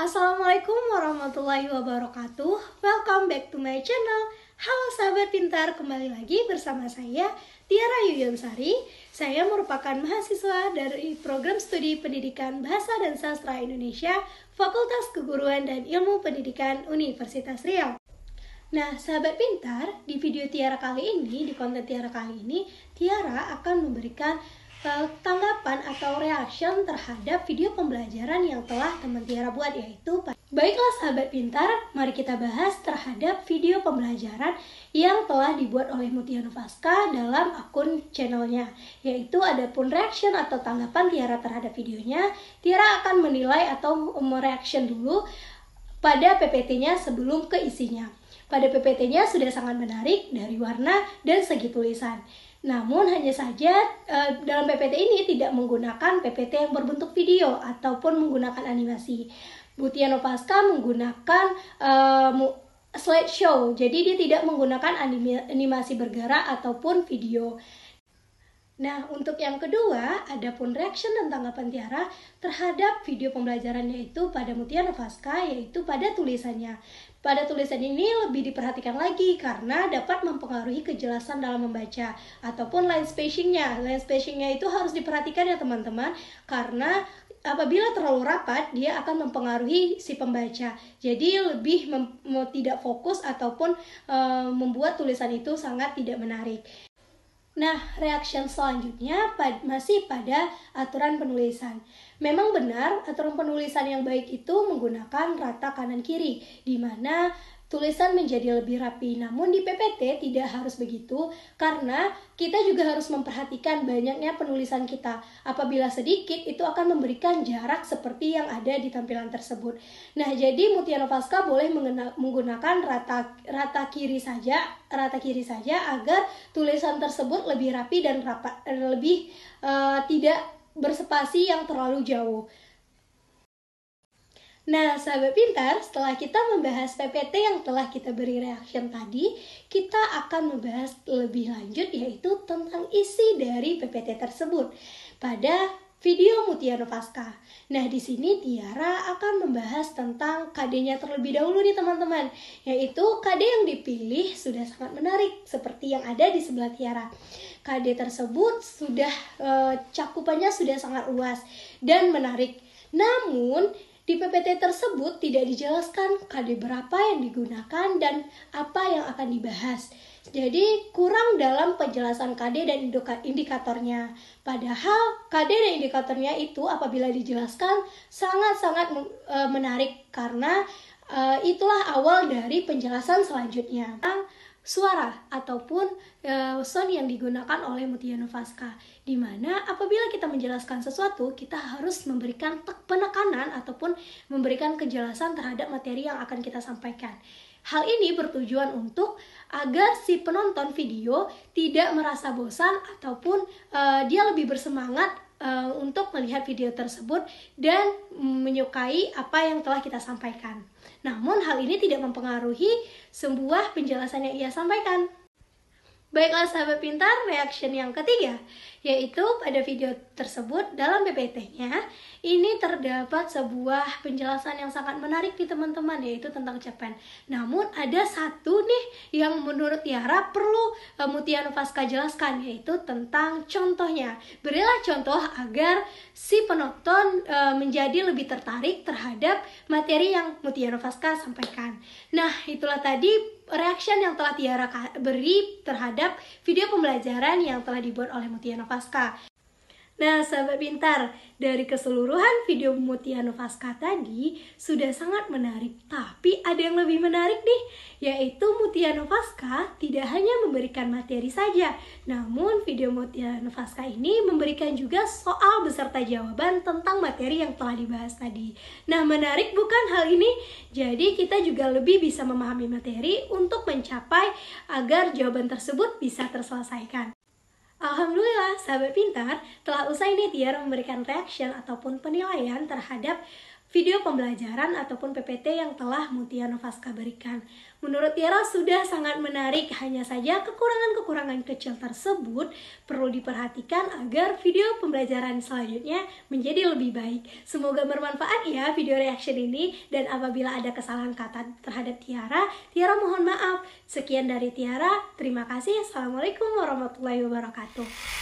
Assalamualaikum warahmatullahi wabarakatuh Welcome back to my channel Halo sahabat pintar, kembali lagi bersama saya Tiara Yuyonsari Saya merupakan mahasiswa dari program studi pendidikan Bahasa dan Sastra Indonesia Fakultas Keguruan dan Ilmu Pendidikan Universitas Riau Nah, sahabat pintar, di video Tiara kali ini, di konten Tiara kali ini, Tiara akan memberikan Eh, tanggapan atau reaction terhadap video pembelajaran yang telah teman Tiara buat yaitu Baiklah sahabat pintar, mari kita bahas terhadap video pembelajaran yang telah dibuat oleh Mutia Novaska dalam akun channelnya yaitu adapun reaction atau tanggapan Tiara terhadap videonya Tiara akan menilai atau mereaction dulu pada PPT-nya sebelum ke isinya pada PPT-nya sudah sangat menarik dari warna dan segi tulisan namun hanya saja eh, dalam PPT ini tidak menggunakan PPT yang berbentuk video ataupun menggunakan animasi. Butiano Pasca menggunakan uh, slideshow, jadi dia tidak menggunakan animasi bergerak ataupun video. Nah, untuk yang kedua, ada pun reaction dan tanggapan Tiara terhadap video pembelajarannya itu pada Mutiara Novaska, yaitu pada tulisannya. Pada tulisan ini lebih diperhatikan lagi karena dapat mempengaruhi kejelasan dalam membaca ataupun line spacingnya. Line spacingnya itu harus diperhatikan ya teman-teman karena apabila terlalu rapat dia akan mempengaruhi si pembaca. Jadi lebih tidak fokus ataupun e, membuat tulisan itu sangat tidak menarik. Nah, reaction selanjutnya pad masih pada aturan penulisan. Memang benar, aturan penulisan yang baik itu menggunakan rata kanan kiri, di mana tulisan menjadi lebih rapi. Namun di PPT tidak harus begitu karena kita juga harus memperhatikan banyaknya penulisan kita. Apabila sedikit itu akan memberikan jarak seperti yang ada di tampilan tersebut. Nah, jadi Mutiara Novaska boleh menggunakan rata rata kiri saja, rata kiri saja agar tulisan tersebut lebih rapi dan rapat, lebih uh, tidak bersepasi yang terlalu jauh. Nah, sahabat pintar, setelah kita membahas PPT yang telah kita beri reaction tadi, kita akan membahas lebih lanjut yaitu tentang isi dari PPT tersebut pada video Mutiara Pasca. Nah, di sini Tiara akan membahas tentang KD-nya terlebih dahulu nih teman-teman, yaitu KD yang dipilih sudah sangat menarik seperti yang ada di sebelah Tiara. KD tersebut sudah e, cakupannya sudah sangat luas dan menarik. Namun, di PPT tersebut tidak dijelaskan KD berapa yang digunakan dan apa yang akan dibahas. Jadi kurang dalam penjelasan KD dan indikatornya. Padahal KD dan indikatornya itu apabila dijelaskan sangat-sangat e, menarik karena e, itulah awal dari penjelasan selanjutnya suara ataupun e, sound yang digunakan oleh Mutiara novaska, di mana apabila kita menjelaskan sesuatu kita harus memberikan penekanan ataupun memberikan kejelasan terhadap materi yang akan kita sampaikan. Hal ini bertujuan untuk agar si penonton video tidak merasa bosan ataupun e, dia lebih bersemangat Eh, untuk melihat video tersebut dan menyukai apa yang telah kita sampaikan. Namun hal ini tidak mempengaruhi sebuah penjelasan yang ia sampaikan. Baiklah sahabat pintar, reaction yang ketiga, yaitu pada video tersebut dalam PPT-nya, ini terdapat sebuah penjelasan yang sangat menarik di teman-teman, yaitu tentang Japan. Namun ada satu nih yang menurut Tiara perlu eh, Mutiara faska jelaskan, yaitu tentang contohnya. Berilah contoh agar si penonton e, menjadi lebih tertarik terhadap materi yang Mutiara faska sampaikan. Nah, itulah tadi reaction yang telah Tiara beri terhadap video pembelajaran yang telah dibuat oleh Mutia Novaska. Nah, sahabat pintar, dari keseluruhan video Mutia Novaska tadi sudah sangat menarik. Tapi ada yang lebih menarik nih, yaitu Mutia Novaska tidak hanya memberikan materi saja, namun video Mutia Novaska ini memberikan juga soal beserta jawaban tentang materi yang telah dibahas tadi. Nah, menarik bukan hal ini? Jadi kita juga lebih bisa memahami materi untuk mencapai agar jawaban tersebut bisa terselesaikan. Alhamdulillah, sahabat pintar, telah usai nih Tiar memberikan reaction ataupun penilaian terhadap video pembelajaran ataupun PPT yang telah Mutia Novaska berikan. Menurut Tiara sudah sangat menarik, hanya saja kekurangan-kekurangan kecil tersebut perlu diperhatikan agar video pembelajaran selanjutnya menjadi lebih baik. Semoga bermanfaat ya video reaction ini dan apabila ada kesalahan kata terhadap Tiara, Tiara mohon maaf. Sekian dari Tiara, terima kasih. Assalamualaikum warahmatullahi wabarakatuh.